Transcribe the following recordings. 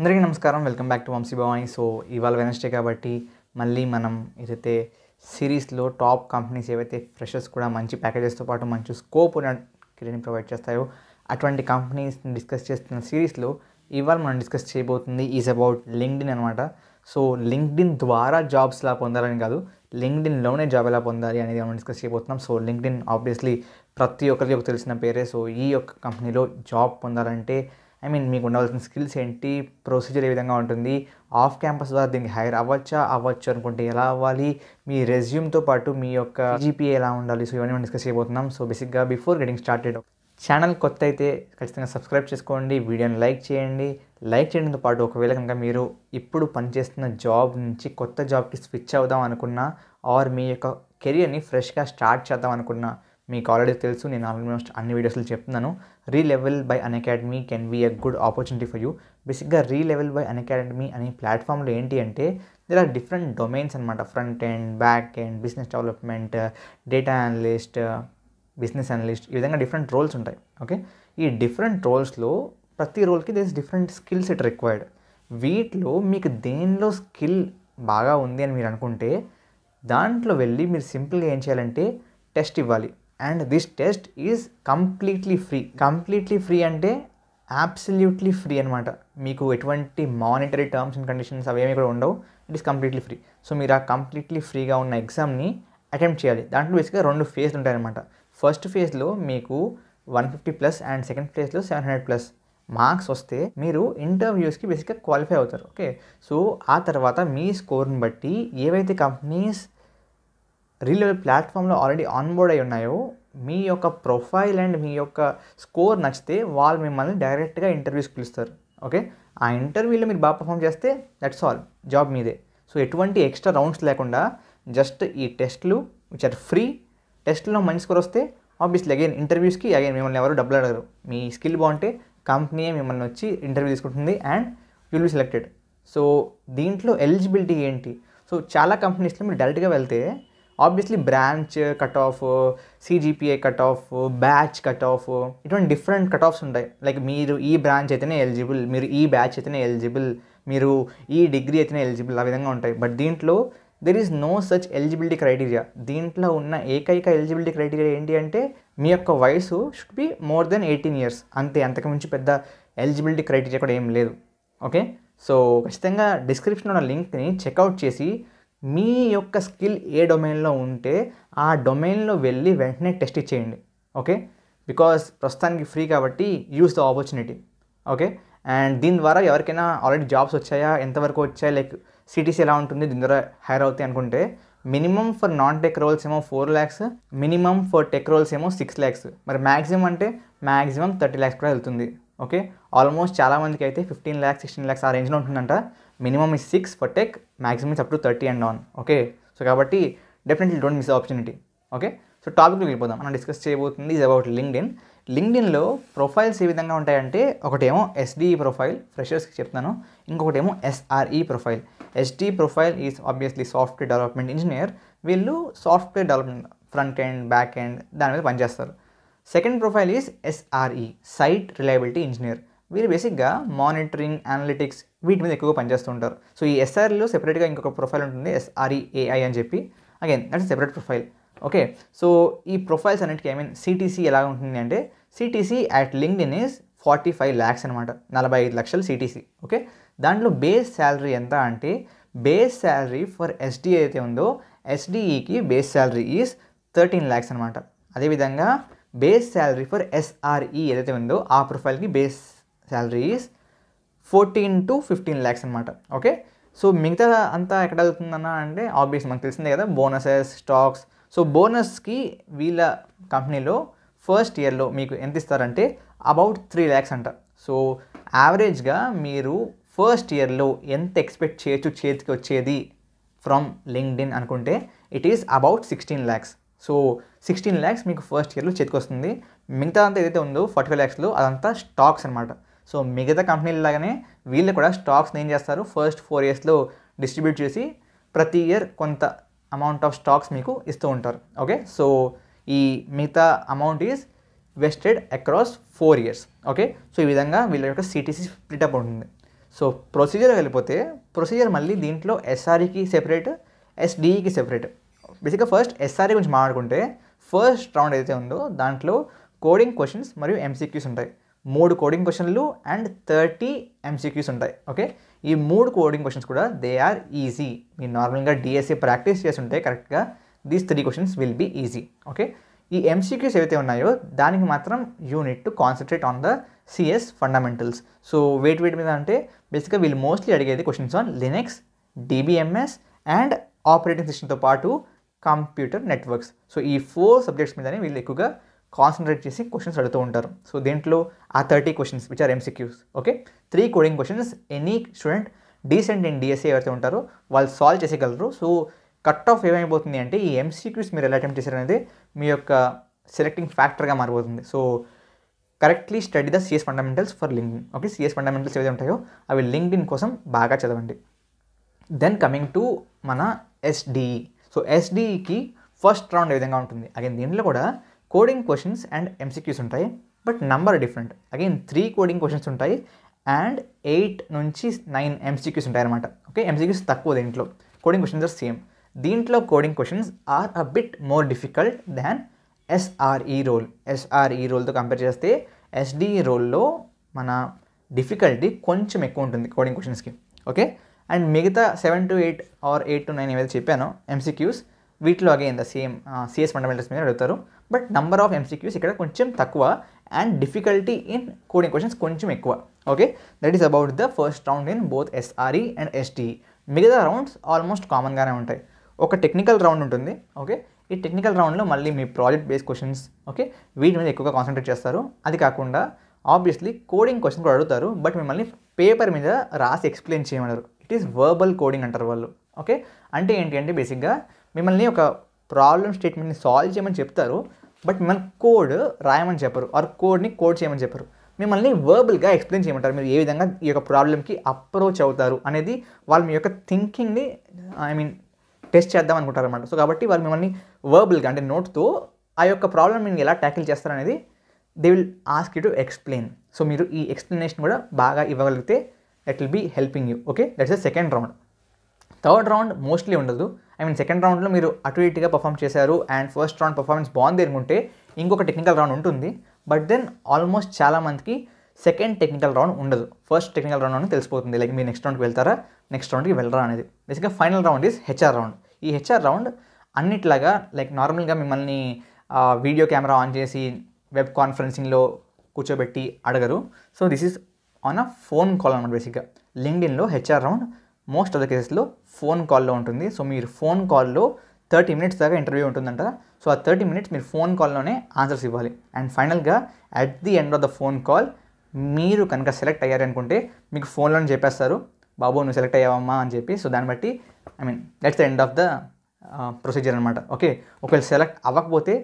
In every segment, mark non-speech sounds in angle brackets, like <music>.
అందరికీ నమస్కారం welcome back to Vamshi Bhavani so ఇవాళ వెనస్డే కాబట్టి మళ్ళీ మనం ఏదైతే సిరీస్లో టాప్ కంపెనీస్ ఏవైతే ఫ్రెషర్స్ కూడా మంచి ప్యాకేజెస్తో పాటు మంచి స్కోప్ ఉన్న కెరీర్ని ప్రొవైడ్ చేస్తాయో అటువంటి కంపెనీస్ని డిస్కస్ చేస్తున్న సిరీస్లో ఇవాళ మనం డిస్కస్ చేయబోతుంది ఈజ్ అబౌట్ లింక్డ్ఇన్ అనమాట సో లింక్డ్ఇన్ ద్వారా జాబ్స్ ఎలా పొందాలని కాదు లింక్డ్ఇన్లోనే జాబ్ ఎలా పొందాలి అనేది మనం డిస్కస్ చేయబోతున్నాం సో లింక్డ్ఇన్ ఆబ్వియస్లీ ప్రతి ఒక్కరికి తెలిసిన పేరే సో ఈ యొక్క కంపెనీలో జాబ్ పొందాలంటే ఐ మీన్ మీకు ఉండవలసిన స్కిల్స్ ఏంటి ప్రొసీజర్ ఏ విధంగా ఉంటుంది ఆఫ్ క్యాంపస్ ద్వారా దీనికి హైర్ అవ్వచ్చా అవ్వచ్చు అనుకుంటే ఎలా అవ్వాలి మీ రెజ్యూమ్తో పాటు మీ యొక్క జీపీఏ ఎలా ఉండాలి సో ఇవన్నీ మనం డిస్కస్ చేయబోతున్నాం సో బేసిక్గా బిఫోర్ గెటింగ్ స్టార్టెడ్ ఛానల్ కొత్త అయితే ఖచ్చితంగా సబ్స్క్రైబ్ చేసుకోండి వీడియోని లైక్ చేయండి లైక్ చేయడంతో పాటు ఒకవేళ కనుక మీరు ఇప్పుడు పనిచేస్తున్న జాబ్ నుంచి కొత్త జాబ్కి స్విచ్ అవుదాం అనుకున్నా ఆర్ మీ యొక్క కెరియర్ని ఫ్రెష్గా స్టార్ట్ చేద్దాం అనుకున్నా మీకు ఆల్రెడీ తెలుసు నేను ఆల్మోస్ట్ అన్ని వీడియోస్లో చెప్తున్నాను Relevel by Unacademy can be a good opportunity for you బేసిక్గా Relevel by Unacademy అనే ప్లాట్ఫామ్లో ఏంటి అంటే ఇలా ఆర్ డిఫరెంట్ డొమైన్స్ అనమాట front end back end business development data analyst business analyst ఈ విధంగా డిఫరెంట్ రోల్స్ ఉంటాయి ఓకే ఈ డిఫరెంట్ రోల్స్లో ప్రతి రోల్కి does different skills it required వీటిలో మీకు దేనిలో స్కిల్ బాగా ఉంది అని మీరు అనుకుంటే దాంట్లో వెళ్ళి మీరు సింపుల్గా ఏం చేయాలంటే టెస్ట్ ఇవ్వాలి and this test is completely free completely free అంటే అబ్సల్యూట్లీ ఫ్రీ అనమాట మీకు ఎటువంటి మానిటరీ టర్మ్స్ అండ్ కండిషన్స్ అవేమి కూడా ఉండవు it is completely free so మీరు ఆ కంప్లీట్లీ ఫ్రీగా ఉన్న ఎగ్జామ్ని అటెంప్ట్ చేయాలి దాంట్లో బేసిక్గా రెండు ఫేజ్లు ఉంటాయన్నమాట ఫస్ట్ ఫేజ్లో మీకు one fifty plus and second ఫేజ్లో సెవెన్ హండ్రెడ్ ప్లస్ మార్క్స్ వస్తే మీరు ఇంటర్వ్యూస్కి బేసిక్గా క్వాలిఫై అవుతారు ఓకే సో ఆ తర్వాత మీ స్కోర్ని బట్టి ఏవైతే కంపెనీస్ రీల్ ప్లాట్ఫామ్లో ఆల్రెడీ ఆన్బోర్డ్ అయి ఉన్నాయో మీ యొక్క ప్రొఫైల్ అండ్ మీ యొక్క స్కోర్ నచ్చితే వాళ్ళు మిమ్మల్ని డైరెక్ట్గా ఇంటర్వ్యూస్ పిలుస్తారు ఓకే ఆ ఇంటర్వ్యూలో మీరు బాగా పర్ఫామ్ చేస్తే దట్స్ ఆల్ జాబ్ మీదే సో ఎటువంటి ఎక్స్ట్రా రౌండ్స్ లేకుండా జస్ట్ ఈ టెస్ట్లు విచ్ ఆర్ ఫ్రీ టెస్ట్లో మంచి స్కోర్ వస్తే ఆబ్వియస్లీ అగైన్ ఇంటర్వ్యూస్కి అగైన్ మిమ్మల్ని ఎవరు డబ్బులు అడగరు మీ స్కిల్ బాగుంటే కంపెనీయే మిమ్మల్ని వచ్చి ఇంటర్వ్యూ తీసుకుంటుంది and you'll be selected so దీంట్లో ఎలిజిబిలిటీ ఏంటి సో చాలా కంపెనీస్లో మీరు డైరెక్ట్గా వెళ్తే obviously branch cut off CGPI cut off batch cut off ఇటువంటి డిఫరెంట్ కట్ ఆఫ్స్ ఉంటాయి లైక్ మీరు ఈ బ్రాంచ్ అయితేనే ఎలిజిబుల్ మీరు ఈ బ్యాచ్ అయితేనే ఎలిజిబుల్ మీరు ఈ డిగ్రీ అయితేనే ఎలిజిబుల్ ఆ విధంగా ఉంటాయి బట్ దీంట్లో there is no such eligibility criteria దీంట్లో ఉన్న ఏకైక ఎలిజిబిలిటీ క్రైటీరియా ఏంటి అంటే మీ యొక్క వయసు should be more than eighteen years అంతే అంతకుమించి పెద్ద ఎలిజిబిలిటీ క్రైటీరియా కూడా ఏం లేదు ఓకే సో ఖచ్చితంగా డిస్క్రిప్షన్ ఉన్న లింక్ని చెక్అవుట్ చేసి మీ యొక్క స్కిల్ ఏ డొమైన్లో ఉంటే ఆ డొమైన్లో వెళ్ళి వెంటనే టెస్ట్ ఇచ్చేయండి ఓకే బికాస్ ప్రస్తుతానికి ఫ్రీ కాబట్టి use the opportunity okay and దీని ద్వారా ఎవరికైనా ఆల్రెడీ జాబ్స్ వచ్చాయా ఎంతవరకు వచ్చాయా లైక్ సిటీస్ ఎలా ఉంటుంది దీని ద్వారా హైర్ అవుతాయి అనుకుంటే minimum for non tech roles ఏమో four lakhs minimum for tech roles ఏమో సిక్స్ ల్యాక్స్ మరి మ్యాక్సిమం అంటే మ్యాక్సిమం థర్టీ ల్యాక్స్ కూడా వెళ్తుంది ఓకే ఆల్మోస్ట్ చాలామందికి అయితే ఫిఫ్టీన్ ల్యాక్స్ సిక్స్టీన్ ల్యాక్స్ ఆ రేంజ్లో ఉంటుందంట minimum is six for tech maximum is up to thirty and on okay so కాబట్టి డెఫినెట్లీ డోంట్ మిస్ ఆపర్చునిటీ ఓకే సో టాపిక్లో వెళ్ళిపోదాం మనం డిస్కస్ చేయబోతుంది ఇస్ అబౌట్ లింక్డ్ ఇన్ ఇన్లో ప్రొఫైల్స్ ఏ విధంగా ఉంటాయంటే ఒకటేమో ఎస్డీఈ ప్రొఫైల్ ఫ్రెషర్స్కి చెప్తాను ఇంకొకటేమో SRE profile SD profile is obviously software development engineer వీళ్ళు software development front end back end దాని మీద పనిచేస్తారు second profile is SRE site reliability engineer వీరు బేసిక్గా మానిటరింగ్ అనలిటిక్స్ వీటి మీద ఎక్కువగా పనిచేస్తుంటారు సో ఈ ఎస్ఆర్లో సెపరేట్గా ఇంకొక ప్రొఫైల్ ఉంటుంది ఎస్ఆర్ఈఏఐ e అని చెప్పి again that's separate profile okay so ఈ ప్రొఫైల్స్ అన్నిటికి ఐ మీన్ సిటీసీ ఎలా ఉంటుంది అంటే CTC at LinkedIn is forty five lakhs అనమాట నలభై ఐదు లక్షలు సిటీసీ ఓకే దాంట్లో బేస్ శాలరీ ఎంత అంటే బేస్ శాలరీ ఫర్ ఎస్డీ అయితే ఉందో ఎస్డీఈకి base salary is thirteen lakhs అనమాట అదేవిధంగా బేస్ శాలరీ ఫర్ ఎస్ఆర్ఈ ఏదైతే ఉందో ఆ ప్రొఫైల్కి base salary is fourteen to fifteen lakhs అనమాట ఓకే సో మిగతా అంతా ఎక్కడ వెళ్తుందన్నా అంటే ఆబ్వియస్ మనకు తెలిసిందే కదా బోనసెస్ స్టాక్స్ సో బోనస్కి వీళ్ళ కంపెనీలో ఫస్ట్ ఇయర్లో మీకు ఎంత ఇస్తారంటే అబౌట్ త్రీ ల్యాక్స్ అంట సో యావరేజ్గా మీరు ఫస్ట్ ఇయర్లో ఎంత ఎక్స్పెక్ట్ చేయొచ్చు చేతికి వచ్చేది ఫ్రమ్ లింక్డ్ ఇన్ అనుకుంటే it is about sixteen lakhs so sixteen lakhs మీకు ఫస్ట్ ఇయర్లో చేతికి వస్తుంది మిగతా అంతా ఏదైతే ఉందో ఫార్టీ ఫైవ్ ల్యాక్స్లో అదంతా స్టాక్స్ అనమాట సో మిగతా కంపెనీలు లాగానే వీళ్ళు కూడా స్టాక్స్ని ఏం చేస్తారు ఫస్ట్ ఫోర్ ఇయర్స్లో డిస్ట్రిబ్యూట్ చేసి ప్రతి ఇయర్ కొంత అమౌంట్ ఆఫ్ స్టాక్స్ మీకు ఇస్తూ ఉంటారు ఓకే సో ఈ మిగతా amount is vested across four years okay so ఈ విధంగా వీళ్ళ యొక్క సిటీసీ స్ప్లిటప్ ఉంటుంది సో ప్రొసీజర్ వెళ్ళిపోతే ప్రొసీజర్ మళ్ళీ దీంట్లో ఎస్ఆర్ఈకి సెపరేట్ ఎస్డిఈకి సెపరేట్ బేసిక్గా ఫస్ట్ ఎస్ఆర్ఈ గురించి మాట్లాడుకుంటే ఫస్ట్ రౌండ్ ఏదైతే ఉందో దాంట్లో కోడింగ్ క్వశ్చన్స్ మరియు ఎంసీక్యూస్ ఉంటాయి మూడు కోడింగ్ క్వశ్చన్లు అండ్ థర్టీ ఎంసీక్యూస్ ఉంటాయి ఓకే ఈ మూడు కోడింగ్ క్వశ్చన్స్ కూడా దే ఆర్ ఈజీ మీరు నార్మల్గా డిఎస్ఏ ప్రాక్టీస్ చేస్తుంటే కరెక్ట్గా these three questions will be easy okay ఈ ఎంసీక్యూస్ ఏవైతే ఉన్నాయో దానికి మాత్రం you need to concentrate on the CS fundamentals so weight weight మీద అంటే బేసిక్గా వీళ్ళు మోస్ట్లీ అడిగేది questions on Linux DBMS and operating సిస్టమ్తో పాటు కంప్యూటర్ నెట్వర్క్స్ సో ఈ ఫోర్ సబ్జెక్ట్స్ మీదనే వీళ్ళు ఎక్కువగా కాన్సన్ట్రేట్ చేసి క్వశ్చన్స్ అడుగుతూ ఉంటారు సో దీంట్లో ఆ thirty questions which are MCQs okay three coding questions any student decent in DSC ఎవరైతే ఉంటారో వాళ్ళు సాల్వ్ చేసేయగలరు సో కట్ ఆఫ్ ఏమైపోతుంది అంటే ఈ ఎంసీక్యూస్ మీరు ఎలా అటెంప్ట్ చేశారనేది మీ యొక్క సెలెక్టింగ్ ఫ్యాక్టర్గా మారిపోతుంది so correctly study the CS fundamentals for link okay CS fundamentals ఏవైతే ఉంటాయో అవి ఇన్ కోసం బాగా చదవండి దెన్ కమింగ్ టు మన ఎస్డిఈ సో ఎస్డిఈకి ఫస్ట్ రౌండ్ ఏ విధంగా ఉంటుంది అగైన్ దీంట్లో కూడా కోడింగ్ క్వశ్చన్స్ అండ్ ఎంసీక్యూస్ ఉంటాయి but number different again three coding questions ఉంటాయి అండ్ ఎయిట్ నుంచి నైన్ ఎంసీక్యూస్ ఉంటాయి అనమాట ఓకే ఎంసీక్యూస్ తక్కువ దీంట్లో కోడింగ్ క్వశ్చన్స్ ఆర్ సేమ్ దీంట్లో coding questions are a bit more difficult than SRE role SRE రోల్తో compare చేస్తే ఎస్డిఈ రోల్లో e మన డిఫికల్టీ కొంచెం ఎక్కువ ఉంటుంది కోడింగ్ క్వశ్చన్స్కి ఓకే అండ్ మిగతా seven to eight or eight to nine ఏదైతే చెప్పానో ఎంసీక్యూస్ వీటిలో again the same CS fundamentals మీద అడుగుతారు బట్ నంబర్ ఆఫ్ ఎంసీక్యూస్ ఇక్కడ కొంచెం తక్కువ and difficulty in coding questions కొంచెం ఎక్కువ okay that is about the first round in both SRE and SDE మిగతా రౌండ్స్ ఆల్మోస్ట్ కామన్గానే ఉంటాయి ఒక టెక్నికల్ రౌండ్ ఉంటుంది ఓకే ఈ టెక్నికల్ రౌండ్లో మళ్ళీ మీ ప్రాజెక్ట్ బేస్ క్వశ్చన్స్ ఓకే వీటి మీద ఎక్కువగా కాన్సన్ట్రేట్ చేస్తారు అది కాకుండా ఆబ్వియస్లీ కోడింగ్ క్వశ్చన్ కూడా అడుగుతారు బట్ మిమ్మల్ని పేపర్ మీద రాసి ఎక్స్ప్లెయిన్ చేయమన్నారు ఇట్ ఈస్ వర్బల్ కోడింగ్ అంటారు వాళ్ళు ఓకే అంటే ఏంటి అంటే బేసిక్గా మిమ్మల్ని ఒక ప్రాబ్లమ్ స్టేట్మెంట్ని సాల్వ్ చేయమని చెప్తారు బట్ మిమ్మల్ని కోడ్ రాయమని చెప్పరు ఆర్ కోడ్ని కోడ్ చేయమని చెప్పరు మిమ్మల్ని వర్బల్గా ఎక్స్ప్లెయిన్ చేయమంటారు మీరు ఏ విధంగా ఈ యొక్క ప్రాబ్లమ్కి అప్రోచ్ అవుతారు అనేది వాళ్ళు మీ యొక్క థింకింగ్ని ఐ మీన్ టెస్ట్ చేద్దాం అనుకుంటారు అనమాట సో కాబట్టి వాళ్ళు మిమ్మల్ని వర్బల్గా అంటే నోట్తో ఆ యొక్క ప్రాబ్లమ్ మీకు ఎలా ట్యాకిల్ చేస్తారనేది they will ask you to explain so మీరు ఈ ఎక్స్ప్లెనేషన్ కూడా బాగా ఇవ్వగలిగితే that will be helping you okay that's the second round third round mostly ఉండదు ఐ మీన్ సెకండ్ రౌండ్లో మీరు అటు ఇటుగా పర్ఫామ్ చేశారు అండ్ ఫస్ట్ రౌండ్ పర్ఫార్మెన్స్ బాగుంది అనుకుంటే ఇంకొక టెక్నికల్ రౌండ్ ఉంటుంది బట్ దెన్ ఆల్మోస్ట్ చాలా మందికి సెకండ్ టెక్నికల్ రౌండ్ ఉండదు ఫస్ట్ టెక్నికల్ రౌండ్ అని తెలిసిపోతుంది లైక్ మీరు నెక్స్ట్ రౌండ్కి వెళ్తారా నెక్స్ట్ రౌండ్కి వెళ్ళరా అనేది బేసిక్గా final round is HR round ఈ హెచ్ఆర్ రౌండ్ అన్నిట్లాగా లైక్ నార్మల్గా మిమ్మల్ని వీడియో కెమెరా ఆన్ చేసి వెబ్ కాన్ఫరెన్సింగ్లో కూర్చోబెట్టి అడగరు so this is on a phone call అనమాట బేసిక్గా ఇన్లో HR round most of the కేసెస్లో ఫోన్ కాల్లో ఉంటుంది సో మీరు ఫోన్ కాల్లో థర్టీ మినిట్స్ దాకా ఇంటర్వ్యూ ఉంటుందంట సో ఆ థర్టీ మినిట్స్ మీరు ఫోన్ కాల్లోనే ఆన్సర్స్ ఇవ్వాలి అండ్ ఫైనల్గా at the end of the phone call మీరు కనుక సెలెక్ట్ అయ్యారనుకుంటే మీకు ఫోన్లోనే చెప్పేస్తారు బాబు నువ్వు సెలెక్ట్ అయ్యావమ్మా అని చెప్పి సో దాన్ని బట్టి I mean that's the end of the procedure అనమాట ఓకే ఒకవేళ సెలెక్ట్ అవ్వకపోతే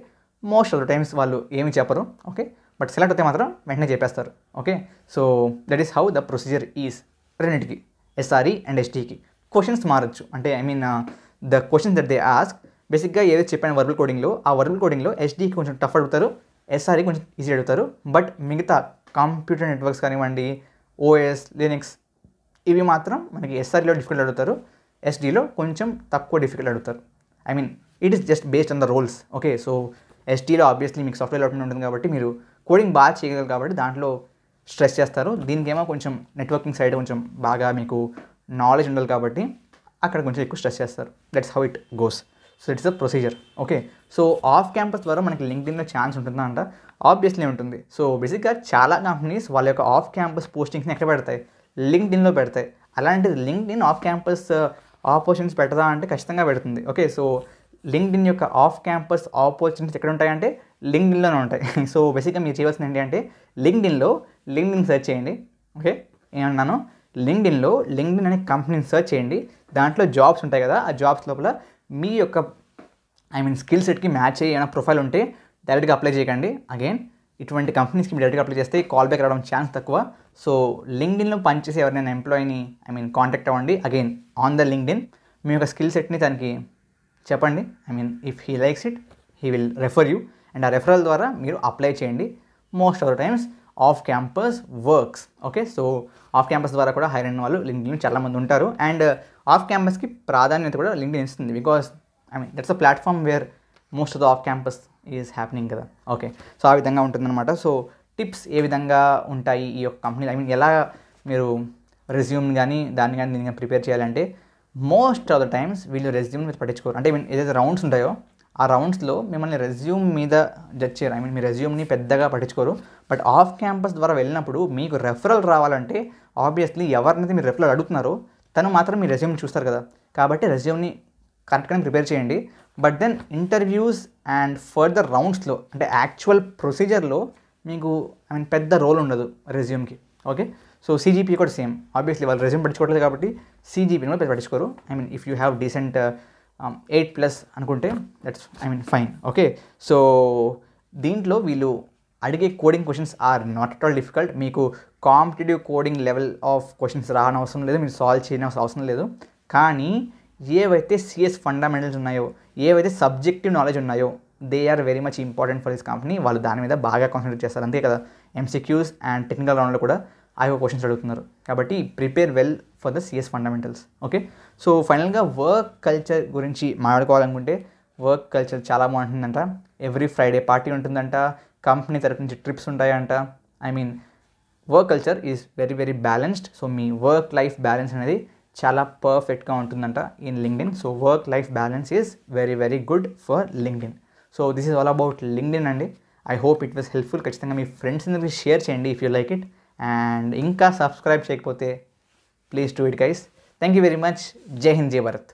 మోస్ట్ ఆఫ్ ద టైమ్స్ వాళ్ళు ఏమి చెప్పరు ఓకే బట్ సెలెక్ట్ అయితే మాత్రం వెంటనే చెప్పేస్తారు okay so that is how the procedure is రెండింటికి ఎస్ఆర్ఈ అండ్ ఎస్టీకి క్వశ్చన్స్ మారచ్చు అంటే I mean the question that they ask బేసిక్గా ఏదో చెప్పాను వర్బల్ కోడింగ్లో ఆ వర్బల్ కోడింగ్లో ఎస్డీకి కొంచెం టఫ్ అడుగుతారు ఎస్ఆర్ఈ e కొంచెం ఈజీ అడుగుతారు బట్ మిగతా కంప్యూటర్ నెట్వర్క్స్ కానివ్వండి ఓఎస్ లినిక్స్ ఇవి మాత్రం మనకి ఎస్ఆర్ఈలో e డిఫికల్ట్ అడుగుతారు ఎస్డీలో కొంచెం తక్కువ డిఫికల్ట్ అడుగుతారు I mean it is just based on the roles okay so ఎస్టీలో ఆబ్వియస్లీ మీకు సాఫ్ట్వేర్ డెవలప్మెంట్ ఉంటుంది కాబట్టి మీరు కోడింగ్ బాగా చేయగలరు కాబట్టి దాంట్లో స్ట్రెస్ చేస్తారు దీనికేమో కొంచెం నెట్వర్కింగ్ సైడ్ కొంచెం బాగా మీకు నాలెడ్జ్ ఉండాలి కాబట్టి అక్కడ కొంచెం ఎక్కువ స్ట్రెస్ చేస్తారు that's how it goes so it's a procedure okay so off campus ద్వారా మనకి లింక్డ్ఇన్లో ఛాన్స్ ఉంటుందా అంట ఆబ్వియస్లీ ఉంటుంది సో బేసిక్గా చాలా కంపెనీస్ వాళ్ళ యొక్క ఆఫ్ క్యాంపస్ పోస్టింగ్స్ని ఎక్కడ పెడతాయి లింక్డ్ఇన్లో పెడతాయి అలాంటిది లింక్డ్ఇన్ ఆఫ్ క్యాంపస్ ఆపర్చునిటీస్ పెడదా అంటే ఖచ్చితంగా పెడుతుంది ఓకే సో లింక్డ్ఇన్ యొక్క ఆఫ్ క్యాంపస్ ఆపర్చునిటీస్ ఎక్కడ ఉంటాయంటే లింక్డ్ఇన్లోనే ఉంటాయి సో <laughs> బేసిక్గా మీరు చేయాల్సింది ఏంటి అంటే లింక్డ్ఇన్లో లింక్డ్ఇన్ సెర్చ్ చేయండి ఓకే ఏమన్నాను లింక్డ్ఇన్లో లింక్డ్ఇన్ అనే కంపెనీని సర్చ్ చేయండి దాంట్లో జాబ్స్ ఉంటాయి కదా ఆ జాబ్స్ లోపల మీ యొక్క ఐ మీన్ స్కిల్ సెట్కి మ్యాచ్ అయ్యి ఏమైనా ప్రొఫైల్ ఉంటే డైరెక్ట్గా అప్లై చేయకండి అగైన్ ఇటువంటి కంపెనీస్కి మీరు డైరెక్ట్గా అప్లై చేస్తే కాల్ బ్యాక్ రావడం ఛాన్స్ తక్కువ సో లింక్డ్ఇన్లో పనిచేసే ఎవరినైనా ఎంప్లాయీని ఐ మీన్ కాంటాక్ట్ అవ్వండి అగైన్ ఆన్ ద లింక్డ్ఇన్ మీ యొక్క స్కిల్ సెట్ని తనకి చెప్పండి I mean if he likes it he will refer you and ఆ రెఫరల్ ద్వారా మీరు అప్లై చేయండి most of the times off campus works okay so off campus ద్వారా కూడా హైర్ అయిన వాళ్ళు చాలా చాలామంది ఉంటారు అండ్ ఆఫ్ క్యాంపస్కి ప్రాధాన్యత కూడా లింక్ ఇస్తుంది because I mean that's a platform where most of the off campus is happening కదా ఓకే సో ఆ విధంగా ఉంటుందన్నమాట సో టిప్స్ ఏ విధంగా ఉంటాయి ఈ యొక్క కంపెనీ ఐ మీన్ ఎలా మీరు రెజ్యూమ్ కానీ దాన్ని కానీ దీన్ని ప్రిపేర్ చేయాలంటే మోస్ట్ ఆఫ్ ద టైమ్స్ వీళ్ళు రెజ్యూమ్ మీరు పట్టించుకోరు అంటే ఐ మీన్ ఏదైతే రౌండ్స్ ఉంటాయో ఆ రౌండ్స్లో మిమ్మల్ని రెజ్యూమ్ మీద జడ్జ్ చేయరు ఐ మీన్ మీ రెజ్యూమ్ని పెద్దగా పట్టించుకోరు బట్ ఆఫ్ క్యాంపస్ ద్వారా వెళ్ళినప్పుడు మీకు రెఫరల్ రావాలంటే ఆబ్వియస్లీ ఎవరినైతే మీరు రెఫరల్ అడుగుతున్నారో తను మాత్రం మీ రెజ్యూమ్ని చూస్తారు కదా కాబట్టి రెజ్యూమ్ని కరెక్ట్గానే ప్రిపేర్ చేయండి but then interviews and further రౌండ్స్లో అంటే యాక్చువల్ ప్రొసీజర్లో మీకు ఐ మీన్ పెద్ద రోల్ ఉండదు రెజ్యూమ్కి ఓకే సో సీజీపీ కూడా సేమ్ ఆబ్వియస్లీ వాళ్ళు రెజ్యూమ్ పట్టించుకోవట్లేదు కాబట్టి సీజీపీని కూడా పట్టించుకోరు I mean if you have decent eight um, plus అనుకుంటే that's I mean fine okay so దీంట్లో వీళ్ళు అడిగే coding questions are not at all difficult మీకు competitive coding level of questions రాని అవసరం లేదు మీరు సాల్వ్ చేయని అవసరం లేదు కానీ ఏవైతే సిఎస్ ఫండమెంటల్స్ ఉన్నాయో ఏవైతే సబ్జెక్టివ్ నాలెడ్జ్ ఉన్నాయో they are very much important for this company వాళ్ళు దాని మీద బాగా కాన్సన్ట్రేట్ చేస్తారు అంతే కదా ఎంసీక్యూస్ అండ్ టెక్నికల్ రౌండ్లో కూడా ఆ యొక్క క్వశ్చన్స్ అడుగుతున్నారు కాబట్టి prepare well for the CS fundamentals okay so ఫైనల్గా వర్క్ కల్చర్ గురించి మాట్లాడుకోవాలనుకుంటే వర్క్ కల్చర్ చాలా బాగుంటుందంట ఎవ్రీ ఫ్రైడే పార్టీ ఉంటుందంట కంపెనీ తరఫు నుంచి ట్రిప్స్ ఉంటాయంట I mean work culture is very very balanced so మీ వర్క్ లైఫ్ బ్యాలెన్స్ అనేది చాలా పర్ఫెక్ట్గా ఉంటుందంట in LinkedIn so work life balance is very very good for LinkedIn so this is all about LinkedIn అండి I hope it was helpful ఖచ్చితంగా మీ friends అందరికీ share చేయండి if you like it and ఇంకా సబ్స్క్రైబ్ చేయకపోతే please to it guys thank you very much జై హింద్ జయ భారత్